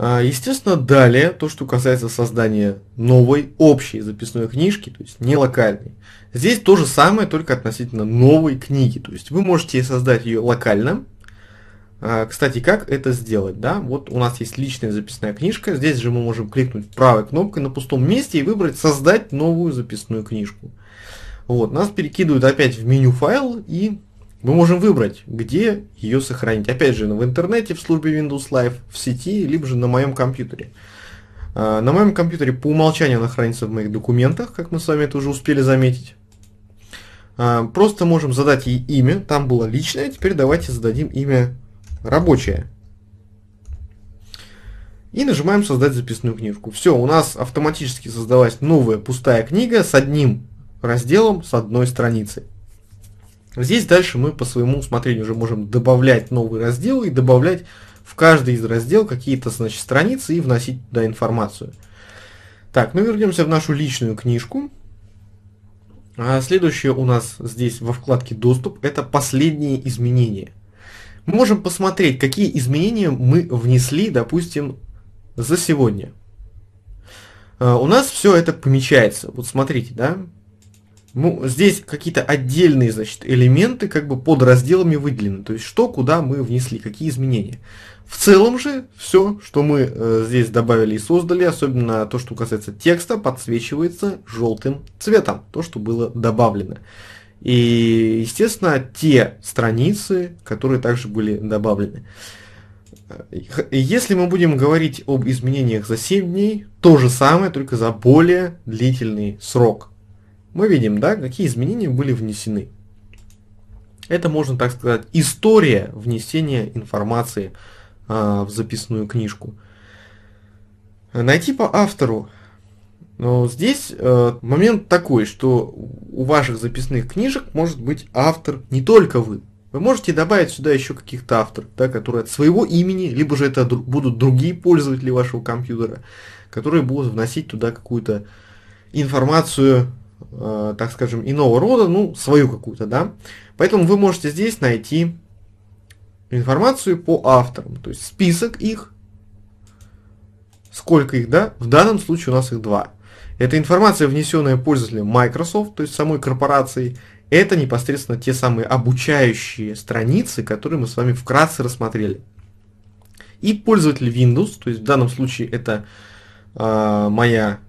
А, естественно, далее, то, что касается создания новой общей записной книжки, то есть не локальной. Здесь то же самое, только относительно новой книги. То есть вы можете создать ее локально. А, кстати, как это сделать? Да? Вот у нас есть личная записная книжка. Здесь же мы можем кликнуть правой кнопкой на пустом месте и выбрать «Создать новую записную книжку». Вот, нас перекидывают опять в меню файл и мы можем выбрать, где ее сохранить. Опять же, ну, в интернете, в службе Windows Live, в сети, либо же на моем компьютере. А, на моем компьютере по умолчанию она хранится в моих документах, как мы с вами это уже успели заметить. А, просто можем задать ей имя, там было личное, теперь давайте зададим имя рабочее. И нажимаем создать записную книжку. Все, у нас автоматически создалась новая пустая книга с одним разделом, с одной страницей. Здесь дальше мы по своему усмотрению уже можем добавлять новые разделы и добавлять в каждый из разделов какие-то, значит, страницы и вносить туда информацию. Так, ну вернемся в нашу личную книжку. А следующее у нас здесь во вкладке «Доступ» – это последние изменения. Мы можем посмотреть, какие изменения мы внесли, допустим, за сегодня. А, у нас все это помечается. Вот смотрите, да, ну, здесь какие-то отдельные, значит, элементы как бы под разделами выделены. То есть, что, куда мы внесли, какие изменения. В целом же, все, что мы э, здесь добавили и создали, особенно то, что касается текста, подсвечивается желтым цветом. То, что было добавлено. И, естественно, те страницы, которые также были добавлены. Э, если мы будем говорить об изменениях за 7 дней, то же самое, только за более длительный срок мы видим, да, какие изменения были внесены. Это, можно так сказать, история внесения информации э, в записную книжку. Найти по автору. Но здесь э, момент такой, что у ваших записных книжек может быть автор не только вы. Вы можете добавить сюда еще каких-то авторов, да, которые от своего имени, либо же это дру будут другие пользователи вашего компьютера, которые будут вносить туда какую-то информацию э, так скажем, иного рода, ну, свою какую-то, да. Поэтому вы можете здесь найти информацию по авторам, то есть список их, сколько их, да, в данном случае у нас их два. Это информация, внесенная пользователем Microsoft, то есть самой корпорацией, это непосредственно те самые обучающие страницы, которые мы с вами вкратце рассмотрели. И пользователь Windows, то есть в данном случае это э, моя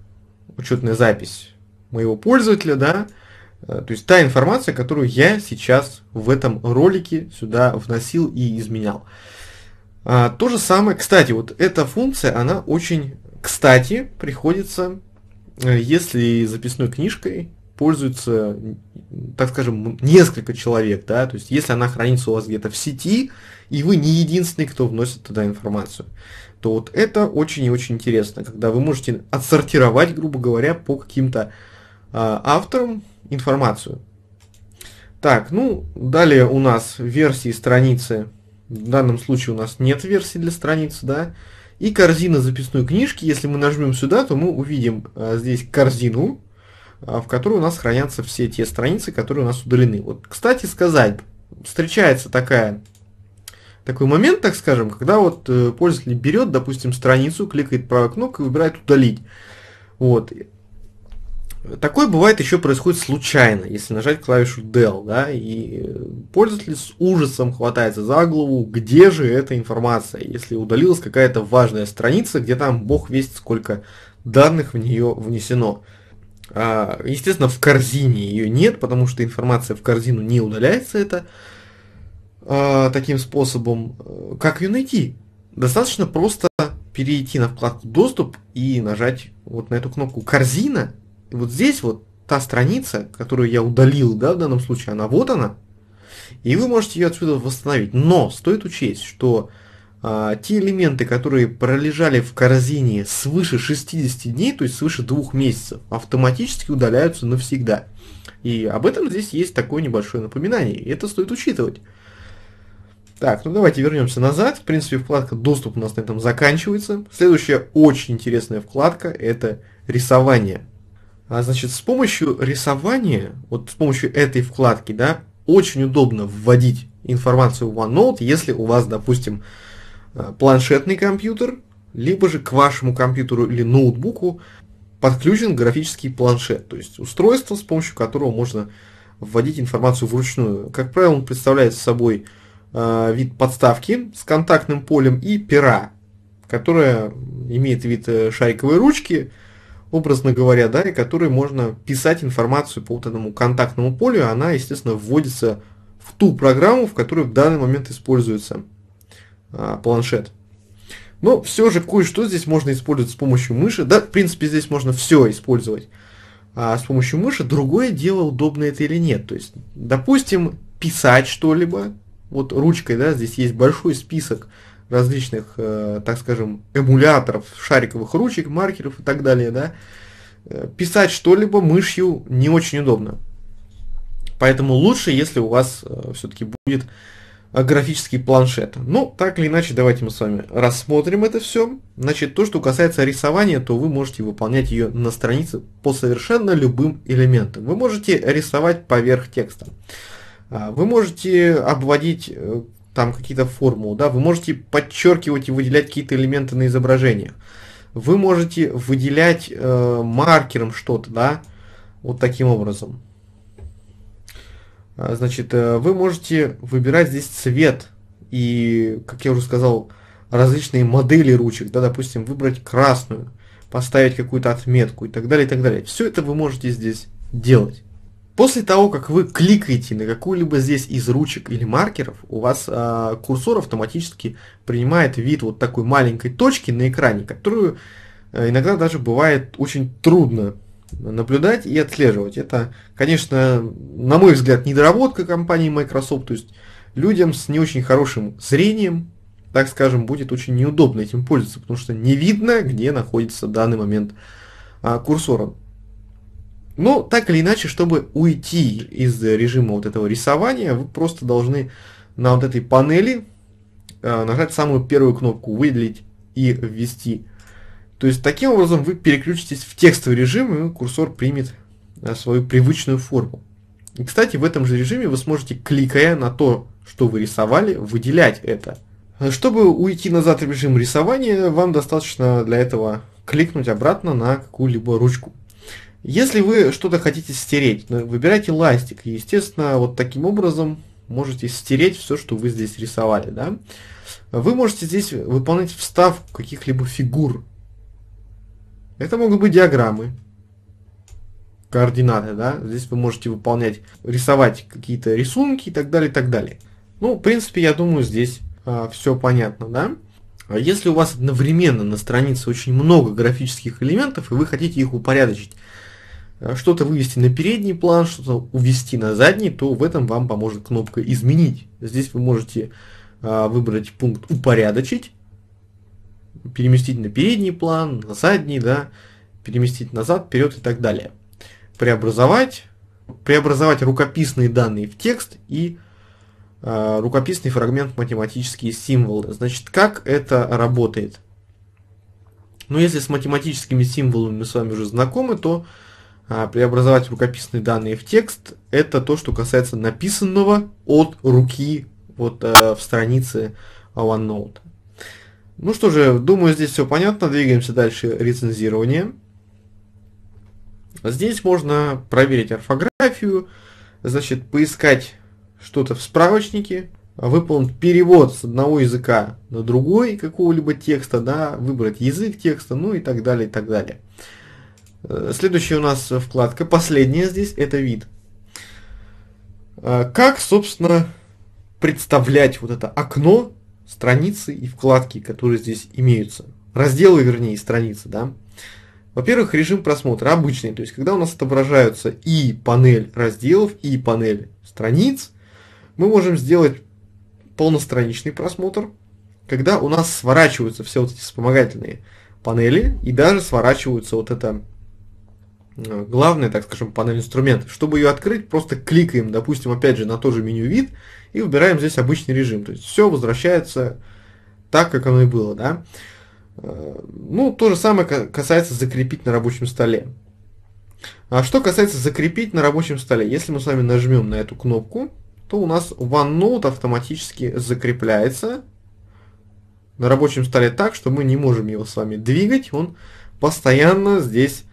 учетная запись моего пользователя, да, э, то есть та информация, которую я сейчас в этом ролике сюда вносил и изменял. А, то же самое, кстати, вот эта функция, она очень, кстати, приходится, э, если записной книжкой пользуется, так скажем, несколько человек, да, то есть если она хранится у вас где-то в сети, и вы не единственный, кто вносит туда информацию, то вот это очень и очень интересно, когда вы можете отсортировать, грубо говоря, по каким-то а, авторам информацию. Так, ну, далее у нас версии страницы. В данном случае у нас нет версии для страницы, да. И корзина записной книжки. Если мы нажмем сюда, то мы увидим а, здесь корзину, а, в которой у нас хранятся все те страницы, которые у нас удалены. Вот, кстати сказать, встречается такая, такой момент, так скажем, когда вот э, пользователь берет, допустим, страницу, кликает правой кнопкой и выбирает «Удалить». Вот. Такое бывает еще происходит случайно, если нажать клавишу Del, да, и э, пользователь с ужасом хватается за голову, где же эта информация, если удалилась какая-то важная страница, где там бог весть сколько данных в нее внесено. А, естественно, в корзине ее нет, потому что информация в корзину не удаляется это а, таким способом. Как ее найти? Достаточно просто перейти на вкладку «Доступ» и нажать вот на эту кнопку «Корзина», вот здесь вот та страница, которую я удалил, да, в данном случае, она вот она. И вы можете ее отсюда восстановить. Но стоит учесть, что а, те элементы, которые пролежали в корзине свыше 60 дней, то есть свыше двух месяцев, автоматически удаляются навсегда. И об этом здесь есть такое небольшое напоминание, и это стоит учитывать. Так, ну давайте вернемся назад. В принципе, вкладка «Доступ» у нас на этом заканчивается. Следующая очень интересная вкладка – это рисование. А, значит, с помощью рисования, вот с помощью этой вкладки, да, очень удобно вводить информацию в OneNote, если у вас, допустим, э, планшетный компьютер, либо же к вашему компьютеру или ноутбуку подключен графический планшет, то есть устройство, с помощью которого можно вводить информацию вручную. Как правило, он представляет собой э, вид подставки с контактным полем и пера, которая имеет вид э, шариковой ручки, образно говоря, да, и которой можно писать информацию по вот этому контактному полю, она, естественно, вводится в ту программу, в которой в данный момент используется а, планшет. Но все же кое-что здесь можно использовать с помощью мыши. Да, в принципе, здесь можно все использовать а, с помощью мыши. Другое дело, удобно это или нет. То есть, допустим, писать что-либо, вот ручкой, да, здесь есть большой список различных, э, так скажем, эмуляторов, шариковых ручек, маркеров и так далее, да, э, писать что-либо мышью не очень удобно. Поэтому лучше, если у вас э, все-таки будет графический планшет. Ну, так или иначе, давайте мы с вами рассмотрим это все. Значит, то, что касается рисования, то вы можете выполнять ее на странице по совершенно любым элементам. Вы можете рисовать поверх текста. А, вы можете обводить там какие-то формулы, да, вы можете подчеркивать и выделять какие-то элементы на изображение. Вы можете выделять э, маркером что-то, да, вот таким образом. А, значит, э, вы можете выбирать здесь цвет и, как я уже сказал, различные модели ручек, да, допустим, выбрать красную, поставить какую-то отметку и так далее, и так далее. Все это вы можете здесь делать. После того, как вы кликаете на какую-либо здесь из ручек или маркеров, у вас э, курсор автоматически принимает вид вот такой маленькой точки на экране, которую э, иногда даже бывает очень трудно наблюдать и отслеживать. Это, конечно, на мой взгляд, недоработка компании Microsoft, то есть людям с не очень хорошим зрением, так скажем, будет очень неудобно этим пользоваться, потому что не видно, где находится в данный момент а, курсор. Но ну, так или иначе, чтобы уйти из режима вот этого рисования, вы просто должны на вот этой панели э, нажать самую первую кнопку «Выделить» и «Ввести». То есть таким образом вы переключитесь в текстовый режим, и курсор примет э, свою привычную форму. И, кстати, в этом же режиме вы сможете, кликая на то, что вы рисовали, выделять это. Чтобы уйти назад в режим рисования, вам достаточно для этого кликнуть обратно на какую-либо ручку. Если вы что-то хотите стереть, ну, выбирайте ластик. И, естественно, вот таким образом можете стереть все, что вы здесь рисовали. Да? Вы можете здесь выполнять вставку каких-либо фигур. Это могут быть диаграммы, координаты. Да? Здесь вы можете выполнять, рисовать какие-то рисунки и так далее, и так далее. Ну, в принципе, я думаю, здесь э, а, все понятно. Да? А если у вас одновременно на странице очень много графических элементов, и вы хотите их упорядочить, Э, что-то вывести на передний план, что-то увести на задний, то в этом вам поможет кнопка «Изменить». Здесь вы можете э, выбрать пункт «Упорядочить», переместить на передний план, на задний, да, переместить назад, вперед и так далее. Преобразовать, преобразовать рукописные данные в текст и э, рукописный фрагмент математические символы. Значит, как это работает? Ну, если с математическими символами мы с вами уже знакомы, то э, а, преобразовать рукописные данные в текст, это то, что касается написанного от руки вот э, в странице OneNote. Ну что же, думаю, здесь все понятно. Двигаемся дальше. Рецензирование. Здесь можно проверить орфографию, значит, поискать что-то в справочнике, выполнить перевод с одного языка на другой какого-либо текста, да, выбрать язык текста, ну и так далее, и так далее. Э, следующая у нас вкладка, последняя здесь, это вид. Э, как, собственно, представлять вот это окно, страницы и вкладки, которые здесь имеются. Разделы, вернее, страницы, да. Во-первых, режим просмотра обычный, то есть когда у нас отображаются и панель разделов, и панель страниц, мы можем сделать полностраничный просмотр, когда у нас сворачиваются все вот эти вспомогательные панели и даже сворачиваются вот это Э, главная, так скажем, панель инструментов. Чтобы ее открыть, просто кликаем, допустим, опять же на тот же меню вид и выбираем здесь обычный режим. То есть все возвращается так, как оно и было. Да? Э, ну, то же самое касается закрепить на рабочем столе. А что касается закрепить на рабочем столе, если мы с вами нажмем на эту кнопку, то у нас OneNote автоматически закрепляется на рабочем столе так, что мы не можем его с вами двигать, он постоянно здесь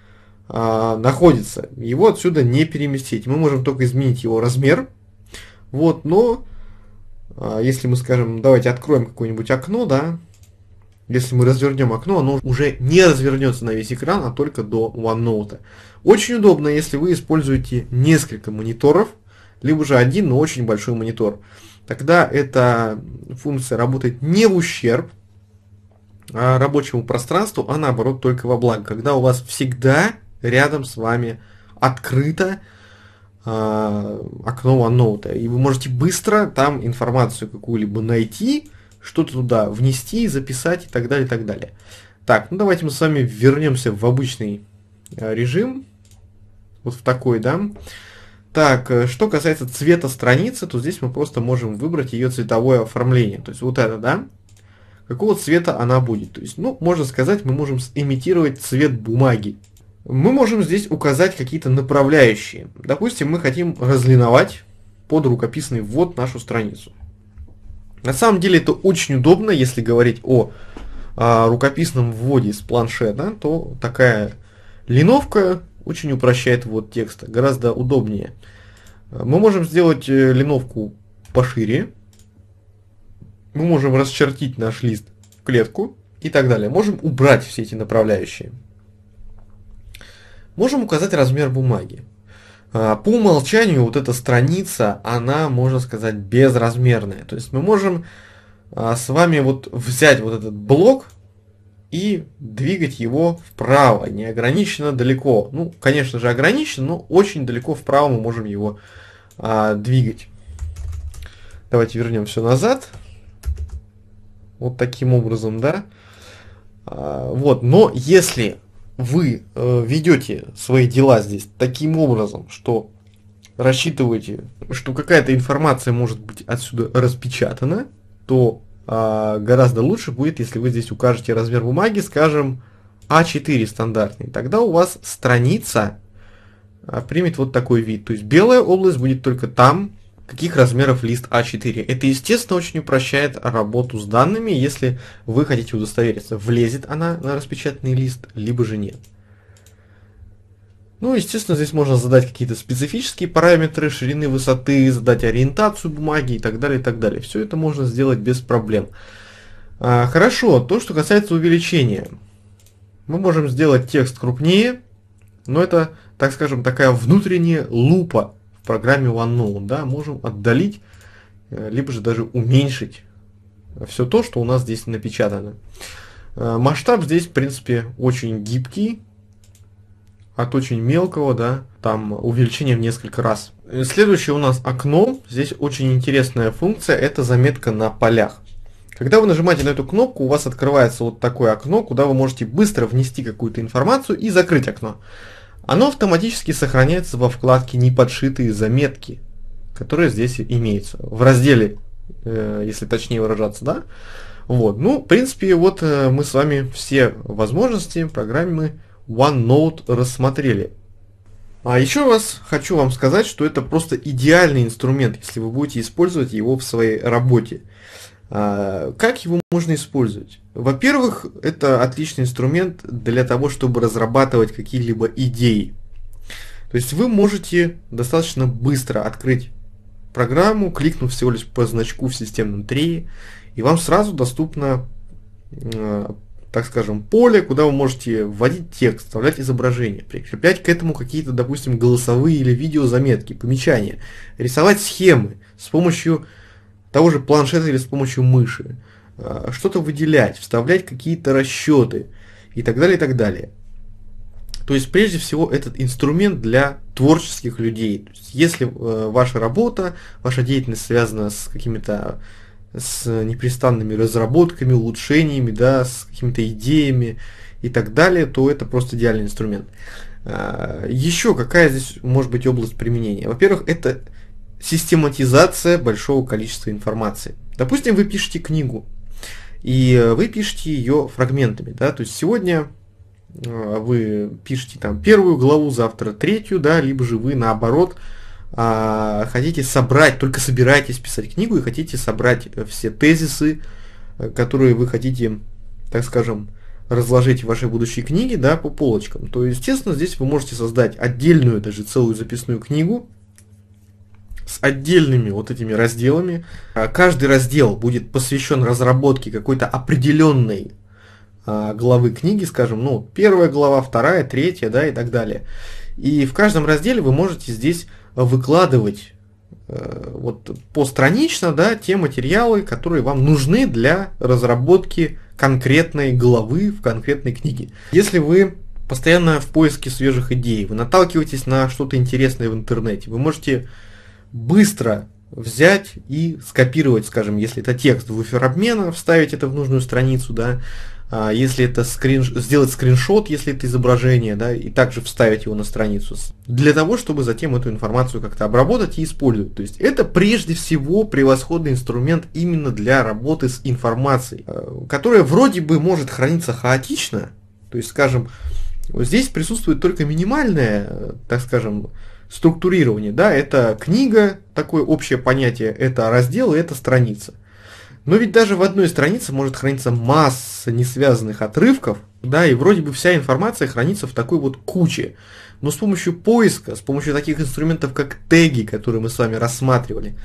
а, находится. Его отсюда не переместить. Мы можем только изменить его размер. Вот, но а, если мы скажем, давайте откроем какое-нибудь окно, да, если мы развернем окно, оно уже не развернется на весь экран, а только до OneNote. Очень удобно, если вы используете несколько мониторов, либо же один, но очень большой монитор. Тогда эта функция работает не в ущерб а, рабочему пространству, а наоборот только во благо, когда у вас всегда рядом с вами открыто а, окно OneNote. И вы можете быстро там информацию какую-либо найти, что-то туда внести, записать и так далее, и так далее. Так, ну давайте мы с вами вернемся в обычный а, режим. Вот в такой, да. Так, э, что касается цвета страницы, то здесь мы просто можем выбрать ее цветовое оформление. То есть вот это, да. Какого цвета она будет? То есть, ну, можно сказать, мы можем имитировать цвет бумаги мы можем здесь указать какие-то направляющие. Допустим, мы хотим разлиновать под рукописный ввод нашу страницу. На самом деле это очень удобно, если говорить о, о а, рукописном вводе с планшета, то такая линовка очень упрощает ввод текста, гораздо удобнее. Мы можем сделать э, линовку пошире, мы можем расчертить наш лист в клетку и так далее. Можем убрать все эти направляющие. Можем указать размер бумаги. А, по умолчанию вот эта страница, она, можно сказать, безразмерная. То есть мы можем а, с вами вот взять вот этот блок и двигать его вправо, неограниченно далеко. Ну, конечно же, ограничено, но очень далеко вправо мы можем его а, двигать. Давайте вернем все назад. Вот таким образом, да. А, вот, но если вы э, ведете свои дела здесь таким образом, что рассчитываете, что какая-то информация может быть отсюда распечатана, то э, гораздо лучше будет, если вы здесь укажете размер бумаги, скажем, А4 стандартный. Тогда у вас страница а, примет вот такой вид. То есть белая область будет только там, каких размеров лист А4. Это, естественно, очень упрощает работу с данными, если вы хотите удостовериться, влезет она на распечатанный лист, либо же нет. Ну, естественно, здесь можно задать какие-то специфические параметры ширины, высоты, задать ориентацию бумаги и так далее, и так далее. Все это можно сделать без проблем. А, хорошо, то, что касается увеличения. Мы можем сделать текст крупнее, но это, так скажем, такая внутренняя лупа программе OneNote, да, можем отдалить, э, либо же даже уменьшить все то, что у нас здесь напечатано. Э, масштаб здесь, в принципе, очень гибкий, от очень мелкого, да, там увеличение в несколько раз. Э, следующее у нас окно. Здесь очень интересная функция, это заметка на полях. Когда вы нажимаете на эту кнопку, у вас открывается вот такое окно, куда вы можете быстро внести какую-то информацию и закрыть окно. Оно автоматически сохраняется во вкладке «Неподшитые заметки», которые здесь имеются. В разделе, э, если точнее выражаться, да? Вот. Ну, в принципе, вот э, мы с вами все возможности программы OneNote рассмотрели. А еще раз хочу вам сказать, что это просто идеальный инструмент, если вы будете использовать его в своей работе. А, как его можно использовать? Во-первых, это отличный инструмент для того, чтобы разрабатывать какие-либо идеи. То есть вы можете достаточно быстро открыть программу, кликнув всего лишь по значку в системном трее, и вам сразу доступно, а, так скажем, поле, куда вы можете вводить текст, вставлять изображение, прикреплять к этому какие-то, допустим, голосовые или видеозаметки, помечания, рисовать схемы с помощью того же планшета или с помощью мыши, э, что-то выделять, вставлять какие-то расчеты и так далее, и так далее. То есть, прежде всего, этот инструмент для творческих людей. есть, если э, ваша работа, ваша деятельность связана с какими-то с непрестанными разработками, улучшениями, да, с какими-то идеями и так далее, то это просто идеальный инструмент. Э, еще какая здесь может быть область применения? Во-первых, это систематизация большого количества информации. Допустим, вы пишете книгу, и э, вы пишете ее фрагментами. Да? То есть сегодня э, вы пишете там первую главу, завтра третью, да, либо же вы наоборот а, хотите собрать, только собираетесь писать книгу и хотите собрать э, все тезисы, которые вы хотите, так скажем, разложить в вашей будущей книге да, по полочкам, то, естественно, здесь вы можете создать отдельную, даже целую записную книгу, с отдельными вот этими разделами. А, каждый раздел будет посвящен разработке какой-то определенной а, главы книги, скажем, ну, первая глава, вторая, третья, да, и так далее. И в каждом разделе вы можете здесь выкладывать э, вот постранично, да, те материалы, которые вам нужны для разработки конкретной главы в конкретной книге. Если вы постоянно в поиске свежих идей, вы наталкиваетесь на что-то интересное в интернете, вы можете быстро взять и скопировать, скажем, если это текст в буфер обмена, вставить это в нужную страницу, да, а если это скрин, сделать скриншот, если это изображение, да, и также вставить его на страницу, для того, чтобы затем эту информацию как-то обработать и использовать. То есть это прежде всего превосходный инструмент именно для работы с информацией, а, которая вроде бы может храниться хаотично, то есть, скажем, здесь присутствует только минимальная, э, так скажем, структурирование, да, это книга, такое общее понятие, это раздел и это страница. Но ведь даже в одной странице может храниться масса несвязанных отрывков, да, и вроде бы вся информация хранится в такой вот куче. Но с помощью поиска, с помощью таких инструментов, как теги, которые мы с вами рассматривали,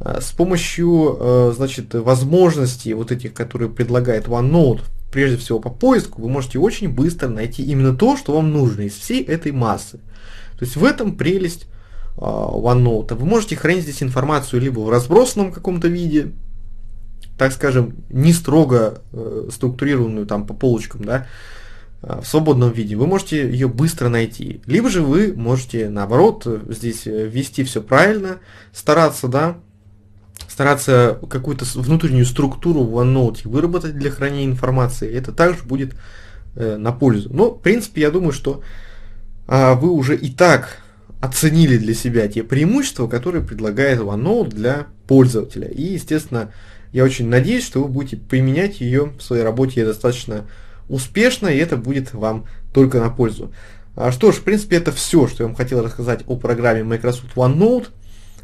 а, с помощью, э, значит, возможностей вот этих, которые предлагает OneNote, прежде всего по поиску, вы можете очень быстро найти именно то, что вам нужно из всей этой массы. То есть в этом прелесть э, OneNote. Вы можете хранить здесь информацию либо в разбросанном каком-то виде, так скажем, не строго э, структурированную там по полочкам, да, а, в свободном виде, вы можете ее быстро найти. Либо же вы можете, наоборот, э, здесь э, ввести все правильно, стараться, да, стараться какую-то внутреннюю структуру в OneNote выработать для хранения информации. Это также будет э, на пользу. Но, в принципе, я думаю, что э, вы уже и так оценили для себя те преимущества, которые предлагает OneNote для пользователя. И, естественно, я очень надеюсь, что вы будете применять ее в своей работе достаточно успешно, и это будет вам только на пользу. а Что ж, в принципе, это все, что я вам хотел рассказать о программе Microsoft OneNote.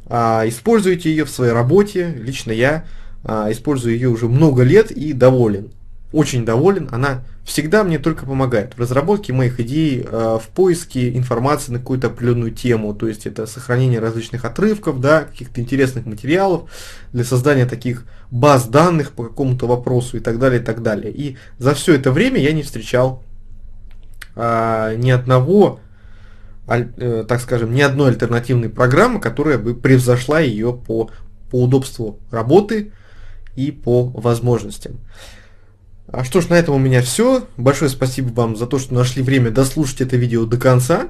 А, используйте ее в своей работе. Лично я а, использую ее уже много лет и доволен. Очень доволен. Она всегда мне только помогает в разработке моих идей, а, в поиске информации на какую-то определенную тему. То есть это сохранение различных отрывков, да, каких-то интересных материалов для создания таких баз данных по какому-то вопросу и так далее, и так далее. И за все это время я не встречал ни одного Э, так скажем, ни одной альтернативной программы, которая бы превзошла ее по, по удобству работы и по возможностям. А что ж, на этом у меня все. Большое спасибо вам за то, что нашли время дослушать это видео до конца.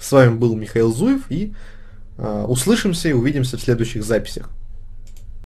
С вами был Михаил Зуев и э, услышимся и увидимся в следующих записях.